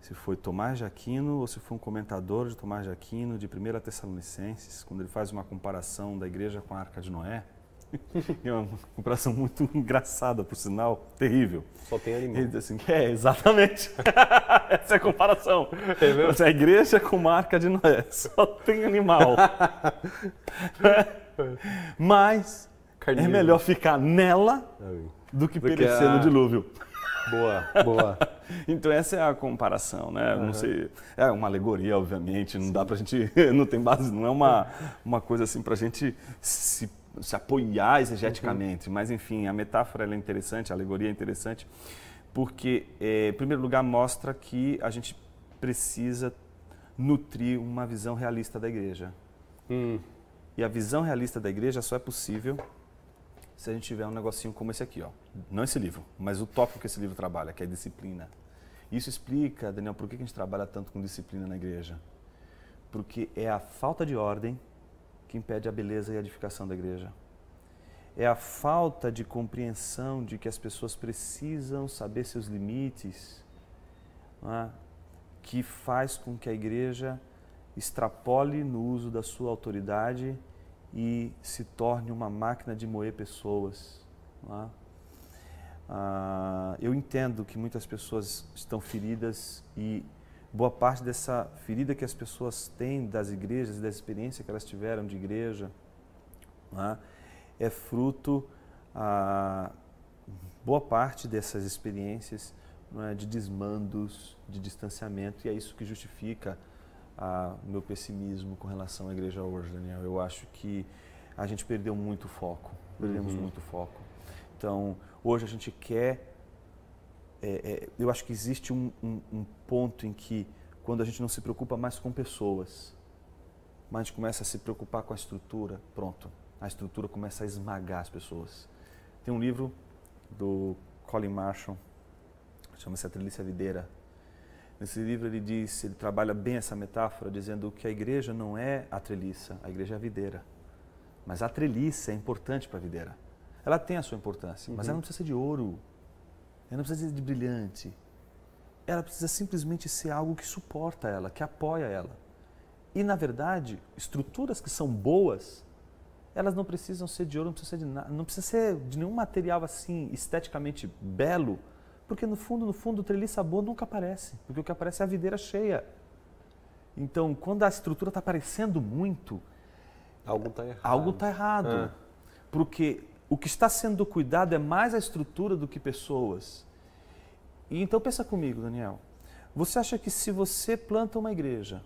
se foi Tomás de Aquino ou se foi um comentador de Tomás de Aquino de 1 Tessalonicenses, quando ele faz uma comparação da igreja com a Arca de Noé é uma comparação muito engraçada, por sinal, terrível. Só tem animal. Ele diz assim, é, exatamente. Essa é a comparação. É a igreja com marca de Noé, só tem animal. Mas é melhor né? ficar nela do que do perecer no dilúvio. Boa, boa. então essa é a comparação, né? Uhum. Não sei, é uma alegoria, obviamente, não Sim. dá pra gente, não tem base, não é uma, uma coisa assim pra gente se se apoiar exegeticamente, uhum. mas enfim, a metáfora é interessante, a alegoria é interessante, porque, é, em primeiro lugar, mostra que a gente precisa nutrir uma visão realista da igreja. Hum. E a visão realista da igreja só é possível se a gente tiver um negocinho como esse aqui, ó. Não esse livro, mas o tópico que esse livro trabalha, que é disciplina. Isso explica, Daniel, por que a gente trabalha tanto com disciplina na igreja. Porque é a falta de ordem que impede a beleza e a edificação da igreja. É a falta de compreensão de que as pessoas precisam saber seus limites é? que faz com que a igreja extrapole no uso da sua autoridade e se torne uma máquina de moer pessoas. É? Ah, eu entendo que muitas pessoas estão feridas e boa parte dessa ferida que as pessoas têm das igrejas, da experiência que elas tiveram de igreja, é? é fruto a boa parte dessas experiências né, de desmandos, de distanciamento, e é isso que justifica o meu pessimismo com relação à igreja hoje, Daniel. Eu acho que a gente perdeu muito foco, perdemos uhum. muito foco. Então, hoje a gente quer é, é, eu acho que existe um, um, um ponto em que, quando a gente não se preocupa mais com pessoas, mas a gente começa a se preocupar com a estrutura, pronto, a estrutura começa a esmagar as pessoas. Tem um livro do Colin Marshall, chama-se A Treliça Videira. Nesse livro ele diz, ele trabalha bem essa metáfora, dizendo que a igreja não é a treliça, a igreja é a videira. Mas a treliça é importante para a videira. Ela tem a sua importância, uhum. mas ela uhum. não precisa ser de ouro. Ela não precisa de brilhante. Ela precisa simplesmente ser algo que suporta ela, que apoia ela. E, na verdade, estruturas que são boas, elas não precisam ser de ouro, não precisa ser de, nada, não precisa ser de nenhum material assim esteticamente belo, porque no fundo, no fundo, treliça boa nunca aparece, porque o que aparece é a videira cheia. Então, quando a estrutura está aparecendo muito, algo está errado. Algo tá errado. É. Porque o que está sendo cuidado é mais a estrutura do que pessoas. E então pensa comigo, Daniel. Você acha que se você planta uma igreja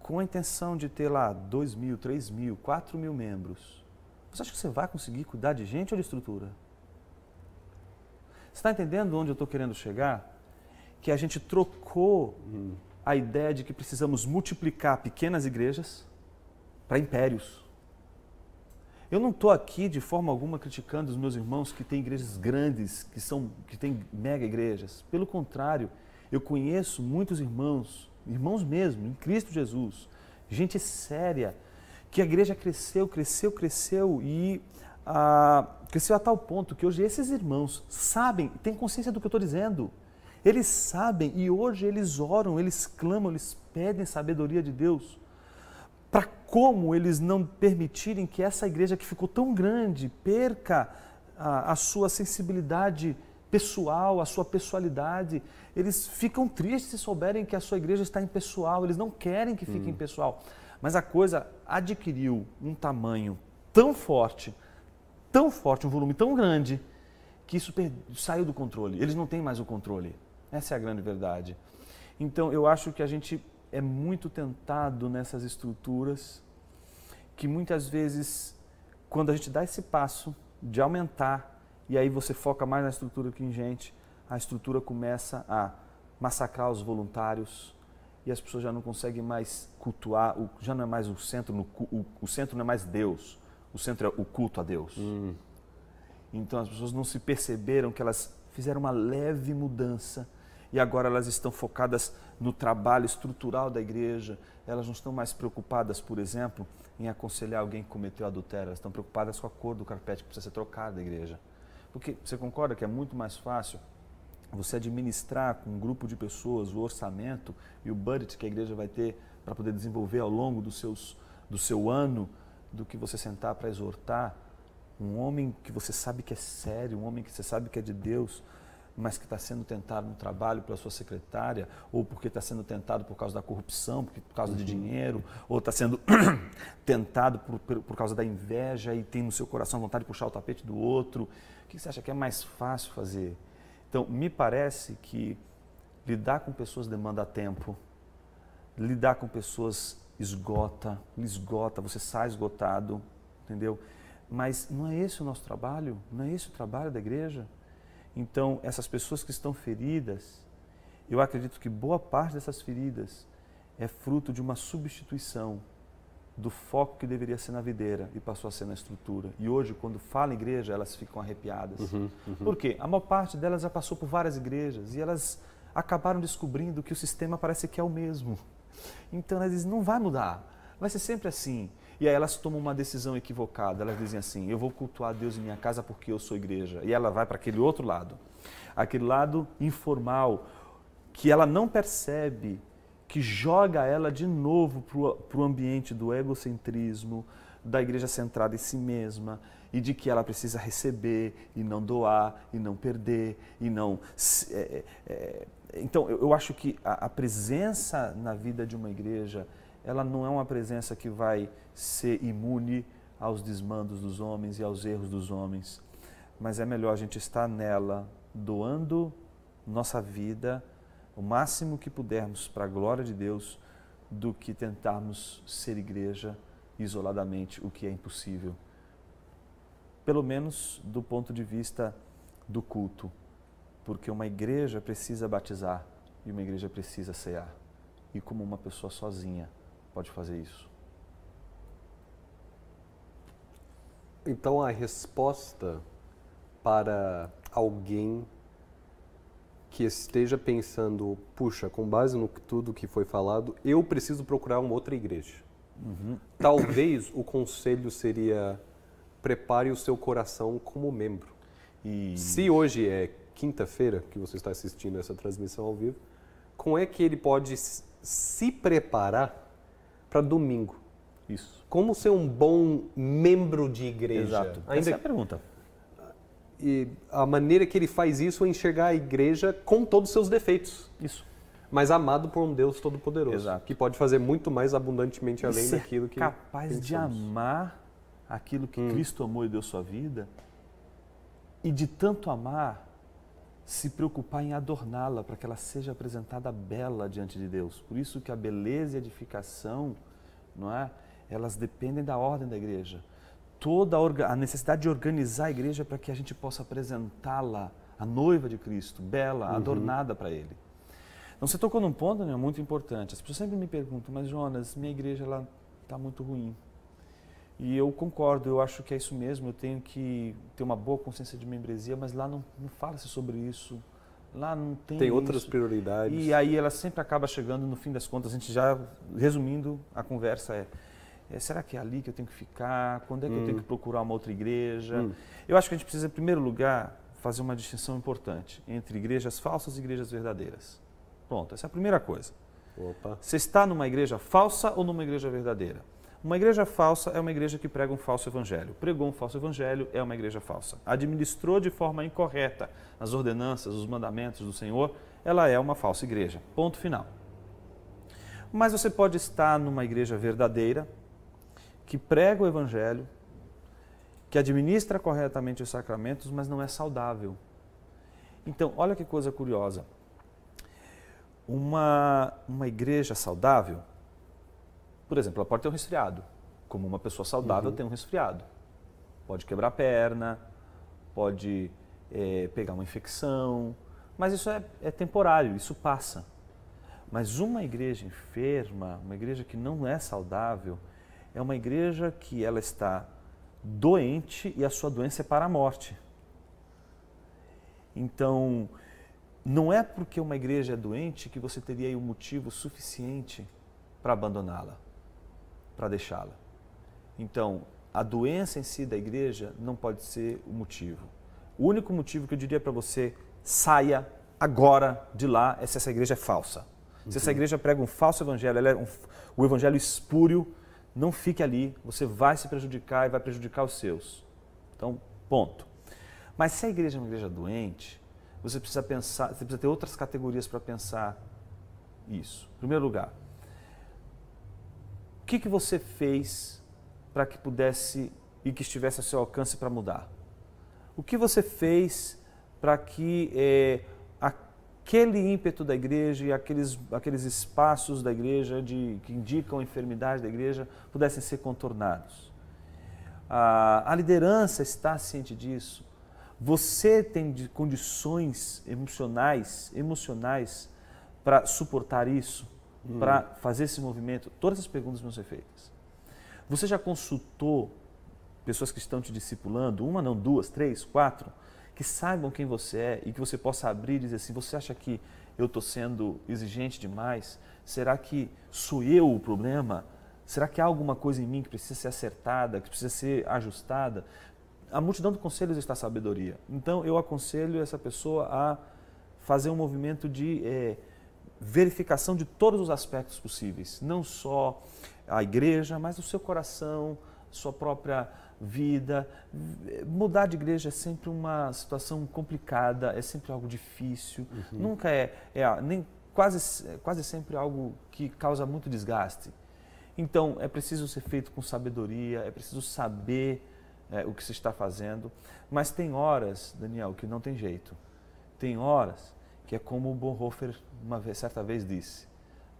com a intenção de ter lá 2 mil, 3 mil, 4 mil membros, você acha que você vai conseguir cuidar de gente ou de estrutura? Você está entendendo onde eu estou querendo chegar? Que a gente trocou hum. a ideia de que precisamos multiplicar pequenas igrejas para impérios. Eu não estou aqui de forma alguma criticando os meus irmãos que têm igrejas grandes, que são que têm mega igrejas. Pelo contrário, eu conheço muitos irmãos, irmãos mesmo, em Cristo Jesus, gente séria, que a igreja cresceu, cresceu, cresceu e ah, cresceu a tal ponto que hoje esses irmãos sabem, têm consciência do que eu estou dizendo. Eles sabem e hoje eles oram, eles clamam, eles pedem sabedoria de Deus para como eles não permitirem que essa igreja que ficou tão grande perca a, a sua sensibilidade pessoal, a sua pessoalidade. Eles ficam tristes se souberem que a sua igreja está impessoal, eles não querem que fique hum. impessoal. Mas a coisa adquiriu um tamanho tão forte, tão forte, um volume tão grande, que isso saiu do controle. Eles não têm mais o controle. Essa é a grande verdade. Então, eu acho que a gente é muito tentado nessas estruturas que muitas vezes, quando a gente dá esse passo de aumentar e aí você foca mais na estrutura que em gente, a estrutura começa a massacrar os voluntários e as pessoas já não conseguem mais cultuar, já não é mais o centro, o, o centro não é mais Deus, o centro é o culto a Deus. Hum. Então as pessoas não se perceberam que elas fizeram uma leve mudança e agora elas estão focadas no trabalho estrutural da igreja. Elas não estão mais preocupadas, por exemplo, em aconselhar alguém que cometeu adultério, elas estão preocupadas com a cor do carpete que precisa ser trocada da igreja. Porque você concorda que é muito mais fácil você administrar com um grupo de pessoas o orçamento e o budget que a igreja vai ter para poder desenvolver ao longo dos seus, do seu ano, do que você sentar para exortar um homem que você sabe que é sério, um homem que você sabe que é de Deus, mas que está sendo tentado no trabalho pela sua secretária, ou porque está sendo tentado por causa da corrupção, porque, por causa uhum. de dinheiro, ou está sendo tentado por, por, por, causa da inveja e tem no seu coração vontade de puxar o tapete do outro. O que você acha que é mais fácil fazer? Então, me parece que lidar com pessoas demanda tempo, lidar com pessoas esgota, esgota, você sai esgotado, entendeu? Mas não é esse o nosso trabalho, não é esse o trabalho da igreja. Então, essas pessoas que estão feridas, eu acredito que boa parte dessas feridas é fruto de uma substituição do foco que deveria ser na videira e passou a ser na estrutura. E hoje, quando fala igreja, elas ficam arrepiadas. Uhum, uhum. Por quê? A maior parte delas já passou por várias igrejas e elas acabaram descobrindo que o sistema parece que é o mesmo. Então, elas dizem, não vai mudar, vai ser sempre assim. E aí elas tomam uma decisão equivocada. Elas dizem assim: eu vou cultuar Deus em minha casa porque eu sou igreja. E ela vai para aquele outro lado, aquele lado informal, que ela não percebe, que joga ela de novo para o ambiente do egocentrismo, da igreja centrada em si mesma e de que ela precisa receber e não doar e não perder e não. É, é, é, então, eu, eu, acho que a, a presença na vida de uma igreja ela não é uma presença que vai ser imune aos desmandos dos homens e aos erros dos homens, mas é melhor a gente estar nela, doando nossa vida o máximo que pudermos para a glória de Deus, do que tentarmos ser igreja isoladamente, o que é impossível. Pelo menos do ponto de vista do culto, porque uma igreja precisa batizar e uma igreja precisa cear, e como uma pessoa sozinha pode fazer isso? Então a resposta para alguém que esteja pensando, puxa, com base no tudo que foi falado, eu preciso procurar uma outra igreja. Uhum. Talvez o conselho seria prepare o seu coração como membro. E... Se hoje é quinta-feira que você está assistindo essa transmissão ao vivo, como é que ele pode se preparar para domingo. Isso. Como ser um bom membro de igreja? Exato. Ainda Essa é a pergunta. E a maneira que ele faz isso é enxergar a igreja com todos os seus defeitos. Isso. Mas amado por um Deus Todo-Poderoso. Exato. Que pode fazer muito mais abundantemente além é daquilo que. capaz pensamos. de amar aquilo que hum. Cristo amou e deu sua vida. E de tanto amar, se preocupar em adorná-la para que ela seja apresentada bela diante de Deus. Por isso que a beleza e a edificação, não é? Elas dependem da ordem da igreja. Toda a necessidade de organizar a igreja para que a gente possa apresentá-la, a noiva de Cristo, bela, uhum. adornada para ele. Então você tocou num ponto né, muito importante. As pessoas sempre me perguntam, mas Jonas, minha igreja ela está muito ruim. E eu concordo, eu acho que é isso mesmo, eu tenho que ter uma boa consciência de membresia, mas lá não, não fala-se sobre isso. Lá não tem. Tem isso. outras prioridades. E aí ela sempre acaba chegando, no fim das contas, a gente já, resumindo, a conversa é. é será que é ali que eu tenho que ficar? Quando é que hum. eu tenho hum. que procurar uma outra igreja? Hum. Eu acho que a gente precisa, em primeiro lugar, fazer uma distinção importante entre igrejas falsas e igrejas verdadeiras. Pronto, essa é a primeira coisa. Opa. Você está numa igreja falsa ou numa igreja verdadeira? Uma igreja falsa é uma igreja que prega um falso evangelho. Pregou um falso evangelho é uma igreja falsa. Administrou de forma incorreta as ordenanças, os mandamentos do Senhor, ela é uma falsa igreja. Ponto final. Mas você pode estar numa igreja verdadeira, que prega o evangelho, que administra corretamente os sacramentos, mas não é saudável. Então, olha que coisa curiosa. Uma, uma igreja saudável por exemplo, ela pode ter um resfriado, como uma pessoa saudável uhum. tem um resfriado. Pode quebrar a perna, pode é, pegar uma infecção, mas isso é, é temporário, isso passa. Mas uma igreja enferma, uma igreja que não é saudável, é uma igreja que ela está doente e a sua doença é para a morte. Então, não é porque uma igreja é doente que você teria o um motivo suficiente para abandoná-la para deixá-la. Então, a doença em si da igreja não pode ser o motivo. O único motivo que eu diria para você, saia agora de lá, é se essa igreja é falsa. Uhum. Se essa uhum. igreja prega um falso evangelho, é um, o evangelho espúrio, não fique ali, você vai se prejudicar e vai prejudicar os seus. Então, ponto. Mas se a igreja é uma igreja doente, você precisa pensar, você precisa ter outras categorias para pensar isso. Em primeiro lugar, o que, que você fez para que pudesse e que estivesse ao seu alcance para mudar? O que você fez para que é, aquele ímpeto da igreja e aqueles, aqueles espaços da igreja de, que indicam a enfermidade da igreja pudessem ser contornados? A, a liderança está ciente disso. Você tem condições emocionais, emocionais para suportar isso? hum. para fazer esse movimento? Todas as perguntas vão ser feitas. Você já consultou pessoas que estão te discipulando, uma não, duas, três, quatro, que saibam quem você é e que você possa abrir e dizer assim, você acha que eu estou sendo exigente demais? Será que sou eu o problema? Será que há alguma coisa em mim que precisa ser acertada, que precisa ser ajustada? A multidão de conselhos está a sabedoria. Então, eu aconselho essa pessoa a fazer um movimento de é, verificação de todos os aspectos possíveis, não só a igreja, mas o seu coração, sua própria vida. Mudar de igreja é sempre uma situação complicada, é sempre algo difícil, uhum. nunca é, é nem quase, quase sempre algo que causa muito desgaste. Então, é preciso ser feito com sabedoria, é preciso saber é, o que se está fazendo, mas tem horas, Daniel, que não tem jeito. Tem horas que é como o Bonhoeffer uma vez, certa vez disse: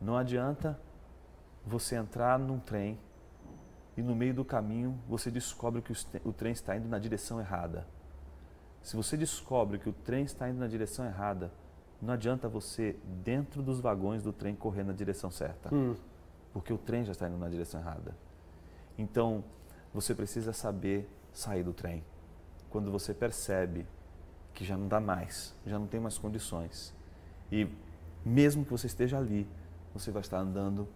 não adianta você entrar num trem e no meio do caminho você descobre que o trem está indo na direção errada. Se você descobre que o trem está indo na direção errada, não adianta você, dentro dos vagões do trem, correr na direção certa. Hum. Porque o trem já está indo na direção errada. Então, você precisa saber sair do trem. Quando você percebe que já não dá mais, já não tem mais condições. E mesmo que você esteja ali, você vai estar andando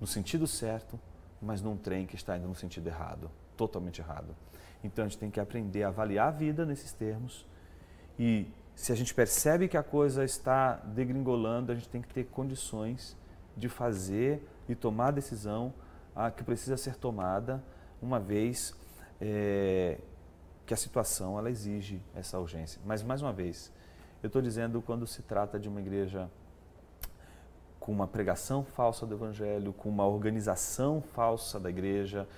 no sentido certo, mas num trem que está indo no sentido errado, totalmente errado. Então a gente tem que aprender a avaliar a vida nesses termos e se a gente percebe que a coisa está degringolando, a gente tem que ter condições de fazer e tomar a decisão a ah, que precisa ser tomada, uma vez é, que a situação ela exige essa urgência. Mas mais uma vez, eu estou dizendo quando se trata de uma igreja com uma pregação falsa do evangelho, com uma organização falsa da igreja,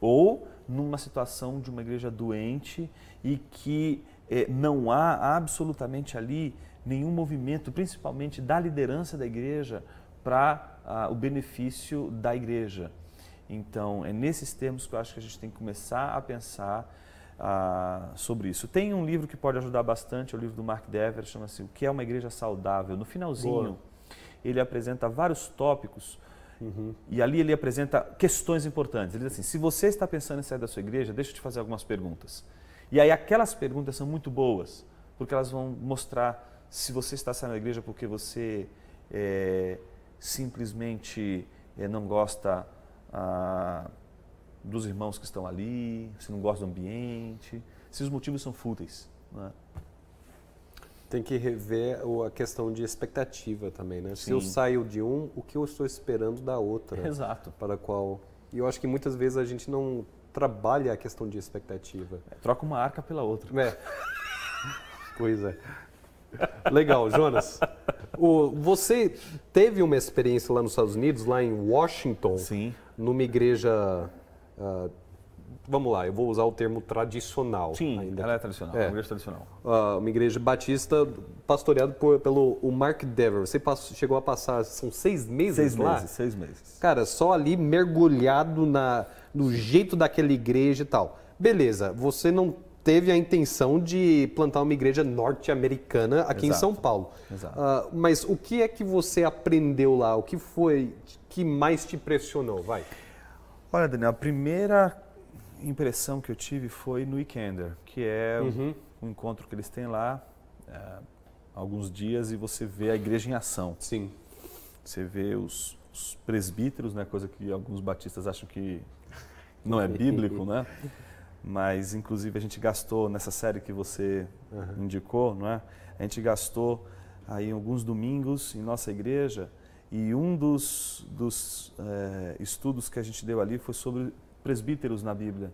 ou numa situação de uma igreja doente e que eh, não há absolutamente ali nenhum movimento, principalmente da liderança da igreja, para ah, o benefício da igreja. Então, é nesses termos que eu acho que a gente tem que começar a pensar ah, sobre isso. Tem um livro que pode ajudar bastante, é o livro do Mark Dever, chama-se O que é uma igreja saudável. No finalzinho, Boa. ele apresenta vários tópicos Uhum. E ali ele apresenta questões importantes. Ele diz assim: se você está pensando em sair da sua igreja, deixa eu te fazer algumas perguntas. E aí aquelas perguntas são muito boas, porque elas vão mostrar se você está saindo da igreja porque você é, simplesmente é, não gosta. Ah, dos irmãos que estão ali, se não gosta do ambiente, se os motivos são fúteis. Né? Tem que rever a questão de expectativa também, né? Sim. Se eu saio de um, o que eu estou esperando da outra? Exato. Para qual? E eu acho que muitas vezes a gente não trabalha a questão de expectativa. É, troca uma arca pela outra. É. Coisa. É. Legal, Jonas. O, você teve uma experiência lá nos Estados Unidos, lá em Washington, Sim. numa igreja Uh, vamos lá, eu vou usar o termo tradicional. Sim, ainda. ela é tradicional, é. uma igreja tradicional. Uh, uma igreja batista pastoreada por, pelo o Mark Dever. Você passou, chegou a passar, são seis meses seis lá? Meses, seis meses. Cara, só ali mergulhado na, no jeito daquela igreja e tal. Beleza, você não teve a intenção de plantar uma igreja norte-americana aqui Exato. em São Paulo. Exato. Uh, mas o que é que você aprendeu lá? O que foi que mais te impressionou? Vai. Olha, Daniel, a primeira impressão que eu tive foi no Weekender, que é uhum. encontro que eles têm lá é, alguns dias e você vê a igreja em ação. Sim. Você vê os, os presbíteros, né, coisa que alguns batistas acham que não é bíblico, né? Mas, inclusive, a gente gastou nessa série que você uhum. indicou, não é? A gente gastou aí alguns domingos em nossa igreja e um dos, dos é, estudos que a gente deu ali foi sobre presbíteros na Bíblia,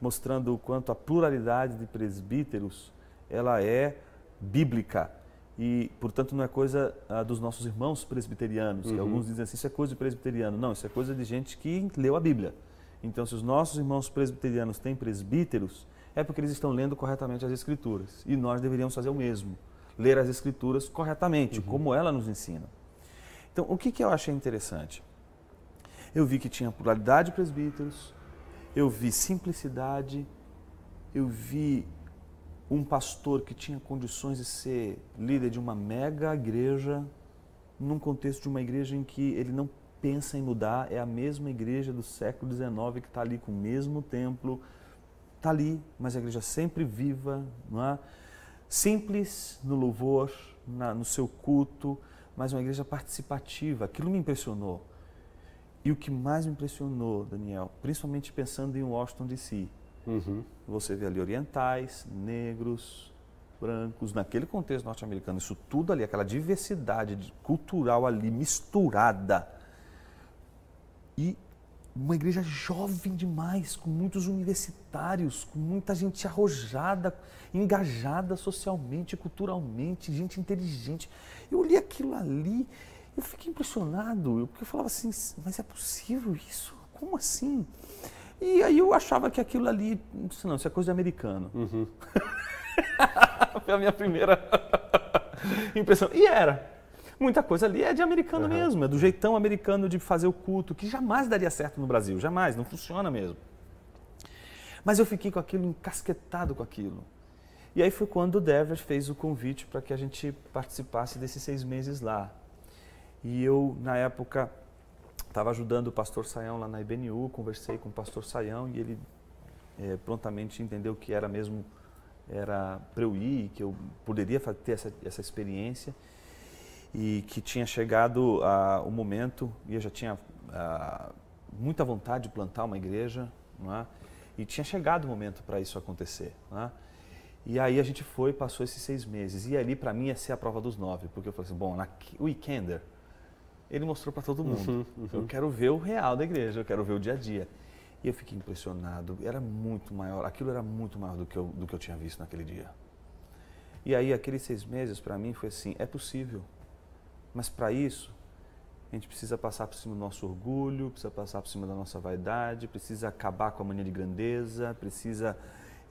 mostrando o quanto a pluralidade de presbíteros ela é bíblica e, portanto, não é coisa ah, dos nossos irmãos presbiterianos, uhum. que alguns dizem assim, isso é coisa de presbiteriano. Não, isso é coisa de gente que leu a Bíblia. Então, se os nossos irmãos presbiterianos têm presbíteros, é porque eles estão lendo corretamente as Escrituras. E nós deveríamos fazer o mesmo, ler as Escrituras corretamente, uhum. como ela nos ensina. Então, o que, que eu achei interessante? Eu vi que tinha pluralidade de presbíteros, eu vi simplicidade, eu vi um pastor que tinha condições de ser líder de uma mega igreja, num contexto de uma igreja em que ele não pensa em mudar, é a mesma igreja do século XIX que está ali com o mesmo templo, está ali, mas a igreja sempre viva, não é? simples no louvor, na, no seu culto, mas uma igreja participativa. Aquilo me impressionou. E o que mais me impressionou, Daniel, principalmente pensando em Washington DC, uhum. você vê ali orientais, negros, brancos, naquele contexto norte-americano, isso tudo ali, aquela diversidade cultural ali misturada. E uma igreja jovem demais, com muitos universitários, com muita gente arrojada, engajada socialmente, culturalmente, gente inteligente. Eu olhei aquilo ali, eu fiquei impressionado, porque eu falava assim, mas é possível isso? Como assim? E aí eu achava que aquilo ali, não, isso é coisa de americano. Uhum. Foi a minha primeira impressão. E era. Muita coisa ali é de americano uhum. mesmo, é do jeitão americano de fazer o culto, que jamais daria certo no Brasil, jamais, não funciona mesmo. Mas eu fiquei com aquilo encasquetado com aquilo. E aí foi quando o Devers fez o convite para que a gente participasse desses seis meses lá. E eu, na época, estava ajudando o pastor Saião lá na IBNU, conversei com o pastor Saião e ele é, prontamente entendeu que era mesmo era para eu ir, que eu poderia ter essa, essa experiência e que tinha chegado o momento, e eu já tinha ah, muita vontade de plantar uma igreja, é? e tinha chegado o momento para isso acontecer. É? E aí a gente foi, passou esses seis meses, e ali para mim ia ser a prova dos nove, porque eu falei assim, bom, na Weekender, ele mostrou para todo mundo, uhum, uhum. eu quero ver o real da igreja, eu quero ver o dia a dia. E eu fiquei impressionado, era muito maior, aquilo era muito maior do que eu, do que eu tinha visto naquele dia. E aí, aqueles seis meses, para mim, foi assim: é possível, mas para isso, a gente precisa passar por cima do nosso orgulho, precisa passar por cima da nossa vaidade, precisa acabar com a mania de grandeza, precisa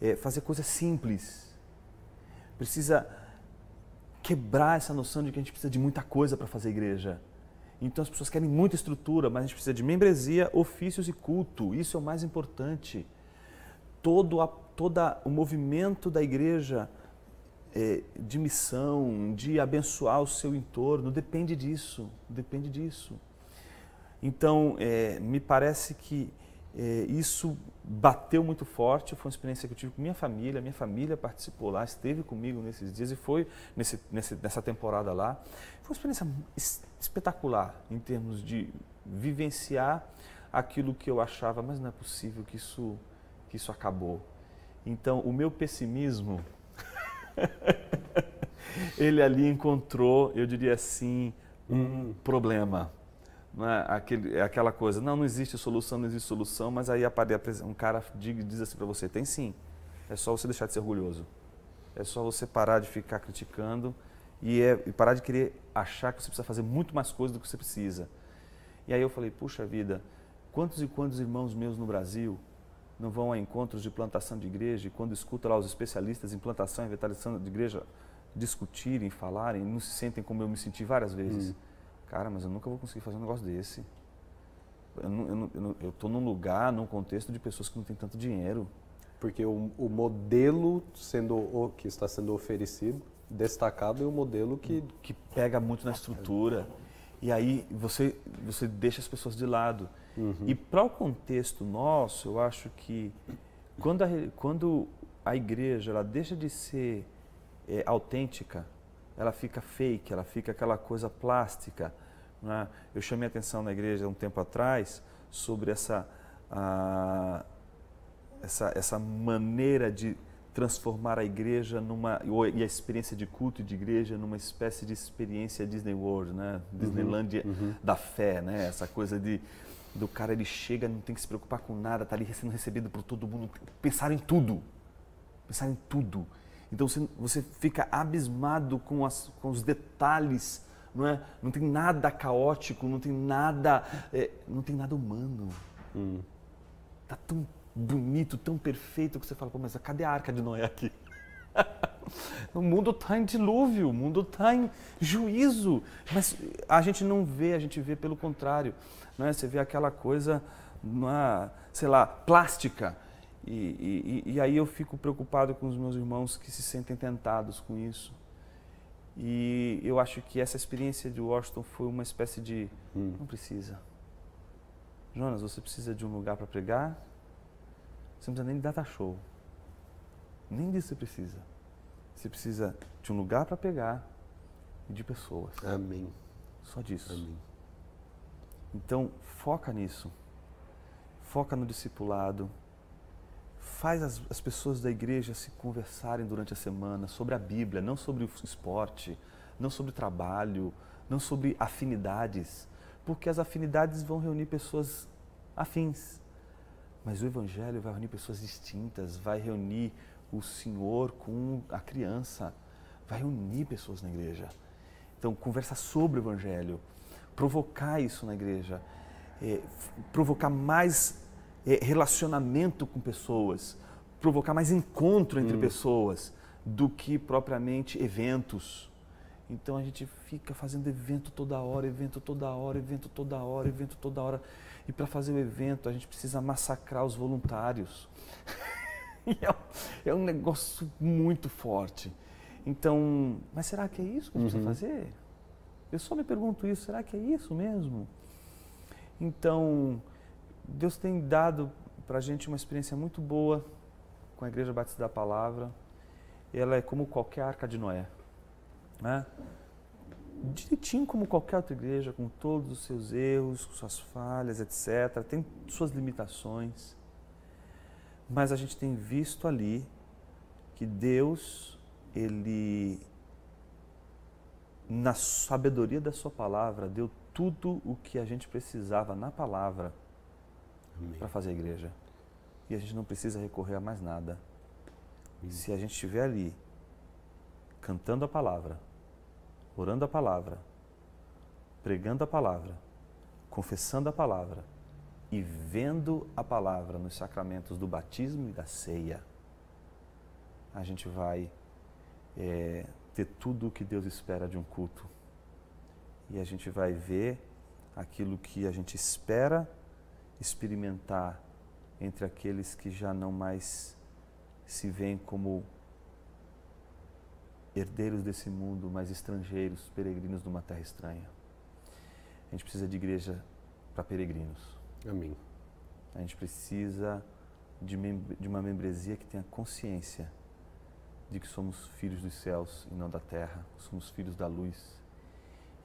é, fazer coisas simples, precisa quebrar essa noção de que a gente precisa de muita coisa para fazer igreja. Então as pessoas querem muita estrutura, mas a gente precisa de membresia, ofícios e culto. Isso é o mais importante. Todo, a, todo a, o movimento da igreja é, de missão, de abençoar o seu entorno, depende disso, depende disso. Então, é, me parece que é, isso bateu muito forte, foi uma experiência que eu tive com minha família, minha família participou lá, esteve comigo nesses dias e foi nesse, nesse, nessa temporada lá. Foi uma experiência espetacular em termos de vivenciar aquilo que eu achava, mas não é possível que isso, que isso acabou. Então, o meu pessimismo ele ali encontrou, eu diria assim, um hum. problema. É? Aquele, é aquela coisa, não, não existe solução, não existe solução, mas aí um cara diz assim para você, tem sim, é só você deixar de ser orgulhoso, é só você parar de ficar criticando e, é, e parar de querer achar que você precisa fazer muito mais coisas do que você precisa. E aí eu falei, puxa vida, quantos e quantos irmãos meus no Brasil não vão a encontros de plantação de igreja e quando escutam lá os especialistas em plantação e revitalização de igreja discutirem, falarem, não se sentem como eu me senti várias vezes. Hum. Cara, mas eu nunca vou conseguir fazer um negócio desse. Eu estou num lugar, num contexto de pessoas que não têm tanto dinheiro. Porque o, o modelo sendo o, que está sendo oferecido, destacado, é o um modelo que... Que pega muito na estrutura. E aí você, você deixa as pessoas de lado. Uhum. E para o contexto nosso, eu acho que quando a, quando a igreja ela deixa de ser é, autêntica, ela fica fake, ela fica aquela coisa plástica. Né? Eu chamei atenção na igreja um tempo atrás sobre essa, a, essa, essa maneira de transformar a igreja numa e a experiência de culto de igreja numa espécie de experiência Disney World, né? Disneyland uhum, uhum. da fé, né? Essa coisa de do cara ele chega, não tem que se preocupar com nada, tá ali sendo recebido por todo mundo, pensar em tudo. Pensar em tudo. Então você fica abismado com, as, com os detalhes, não é? Não tem nada caótico, não tem nada, é, não tem nada humano. Hum. Tá tão bonito, tão perfeito que você fala, pô, mas cadê a arca de Noé aqui? o mundo está em dilúvio, o mundo está em juízo. Mas a gente não vê, a gente vê pelo contrário. Né? Você vê aquela coisa, uma, sei lá, plástica. E, e, e aí eu fico preocupado com os meus irmãos que se sentem tentados com isso. E eu acho que essa experiência de Washington foi uma espécie de. Hum. Não precisa. Jonas, você precisa de um lugar para pregar? Você não precisa nem de data show. Nem disso você precisa. Você precisa de um lugar para pegar e de pessoas. Amém. Só disso. Amém. Então, foca nisso. Foca no discipulado. Faz as, as pessoas da igreja se conversarem durante a semana sobre a Bíblia, não sobre o esporte, não sobre o trabalho, não sobre afinidades, porque as afinidades vão reunir pessoas afins. Mas o Evangelho vai reunir pessoas distintas, vai reunir o senhor com a criança, vai unir pessoas na igreja. Então, conversar sobre o evangelho, provocar isso na igreja, é, provocar mais é, relacionamento com pessoas, provocar mais encontro entre hum. pessoas do que propriamente eventos. Então a gente fica fazendo evento toda hora, evento toda hora, evento toda hora, evento toda hora. E para fazer o evento a gente precisa massacrar os voluntários. É, é um negócio muito forte. Então, mas será que é isso que eu preciso uhum. fazer? Eu só me pergunto isso, será que é isso mesmo? Então, Deus tem dado para a gente uma experiência muito boa com a Igreja Batista da Palavra. Ela é como qualquer arca de Noé, né? Direitinho como qualquer outra igreja, com todos os seus erros, com suas falhas, etc. Tem suas limitações. Mas a gente tem visto ali que Deus, ele na sabedoria da sua palavra, deu tudo o que a gente precisava na palavra para fazer a igreja. E a gente não precisa recorrer a mais nada. Amém. Se a gente estiver ali cantando a palavra, orando a palavra, pregando a palavra, confessando a palavra, e vendo a palavra nos sacramentos do batismo e da ceia, a gente vai é, ter tudo o que Deus espera de um culto. E a gente vai ver aquilo que a gente espera experimentar entre aqueles que já não mais se veem como herdeiros desse mundo, mas estrangeiros, peregrinos de uma terra estranha. A gente precisa de igreja para peregrinos. Amém. A gente precisa de, de uma membresia que tenha consciência de que somos filhos dos céus e não da terra, somos filhos da luz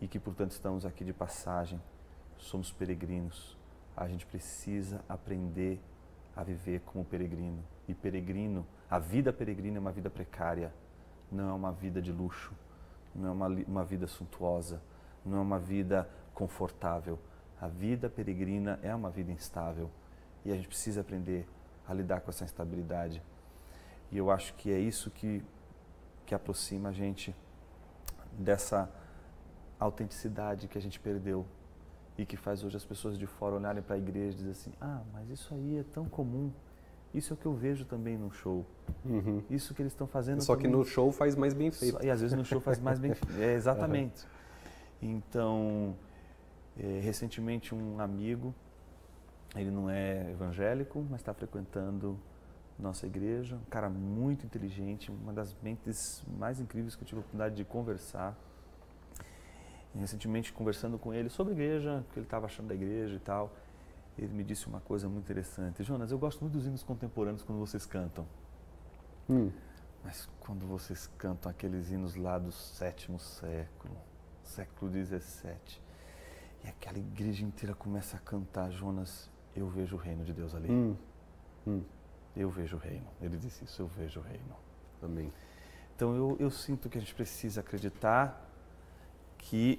e que, portanto, estamos aqui de passagem, somos peregrinos. A gente precisa aprender a viver como peregrino. E peregrino, a vida peregrina é uma vida precária, não é uma vida de luxo, não é uma, uma vida suntuosa, não é uma vida confortável a vida peregrina é uma vida instável e a gente precisa aprender a lidar com essa instabilidade. E eu acho que é isso que, que aproxima a gente dessa autenticidade que a gente perdeu e que faz hoje as pessoas de fora olharem para a igreja e dizerem assim: ah, mas isso aí é tão comum. Isso é o que eu vejo também no show. Uhum. Isso que eles estão fazendo. Só também. que no show faz mais bem feito. Só, e às vezes no show faz mais bem feito. É, exatamente. Uhum. Então, é, recentemente, um amigo, ele não é evangélico, mas está frequentando nossa igreja, um cara muito inteligente, uma das mentes mais incríveis que eu tive a oportunidade de conversar. E, recentemente, conversando com ele sobre a igreja, o que ele estava achando da igreja e tal, ele me disse uma coisa muito interessante. Jonas, eu gosto muito dos hinos contemporâneos quando vocês cantam. Hum. Mas quando vocês cantam aqueles hinos lá do sétimo século, século 17, e aquela igreja inteira começa a cantar, Jonas, eu vejo o reino de Deus ali. Hum. Hum. Eu vejo o reino. Ele disse isso, eu vejo o reino. Amém. Então eu, eu sinto que a gente precisa acreditar que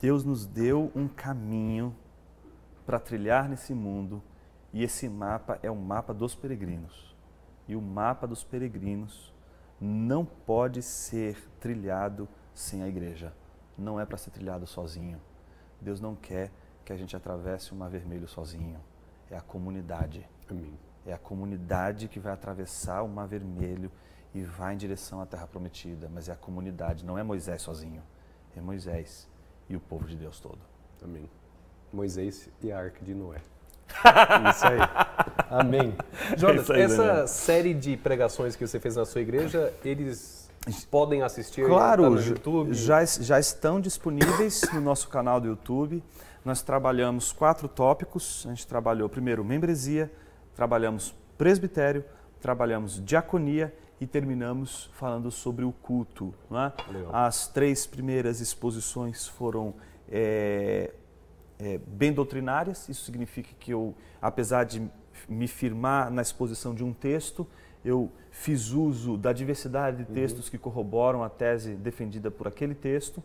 Deus nos deu um caminho para trilhar nesse mundo e esse mapa é o mapa dos peregrinos. E o mapa dos peregrinos não pode ser trilhado sem a igreja. Não é para ser trilhado sozinho. Deus não quer que a gente atravesse o Mar Vermelho sozinho. É a comunidade. Amém. É a comunidade que vai atravessar o Mar Vermelho e vai em direção à Terra Prometida. Mas é a comunidade, não é Moisés sozinho. É Moisés e o povo de Deus todo. Amém. Moisés e a Arca de Noé. Isso aí. Amém. É Jonas, é aí, essa série de pregações que você fez na sua igreja, eles Podem assistir claro, tá no YouTube? Já, já estão disponíveis no nosso canal do YouTube. Nós trabalhamos quatro tópicos. A gente trabalhou primeiro membresia, trabalhamos presbitério, trabalhamos diaconia e terminamos falando sobre o culto. É? As três primeiras exposições foram é, é, bem doutrinárias, isso significa que eu, apesar de me firmar na exposição de um texto, eu fiz uso da diversidade de uhum. textos uhum. que corroboram a tese defendida por aquele texto,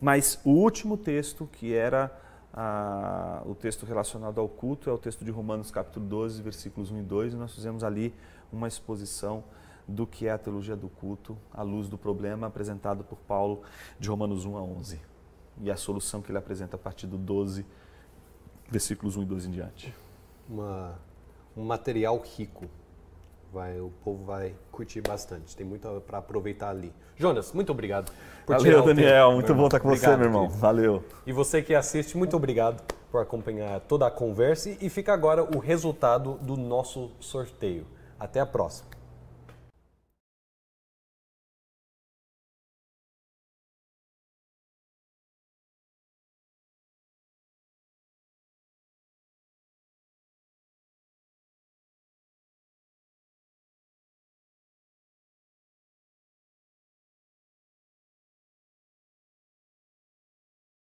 mas o último texto, que era a, o texto relacionado ao culto, é o texto de Romanos capítulo 12, versículos 1 e 2, e nós fizemos ali uma exposição do que é a teologia do culto à luz do problema apresentado por Paulo de Romanos 1 a 11 e a solução que ele apresenta a partir do 12, versículos 1 e 2 em diante. Uma, um material rico. Vai, o povo vai curtir bastante. Tem muito para aproveitar ali. Jonas, muito obrigado. Por Valeu, Daniel. muito bom estar com obrigado, você, meu irmão. Querido. Valeu. E você que assiste, muito obrigado por acompanhar toda a conversa. E fica agora o resultado do nosso sorteio. Até a próxima.